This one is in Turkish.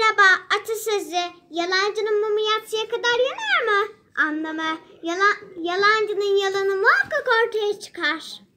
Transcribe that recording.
Merhaba atasözü. Yalancının mumu yatsıya kadar yanar mı? Anlama. Yalan, yalancının yalanı muhakkak ortaya çıkar.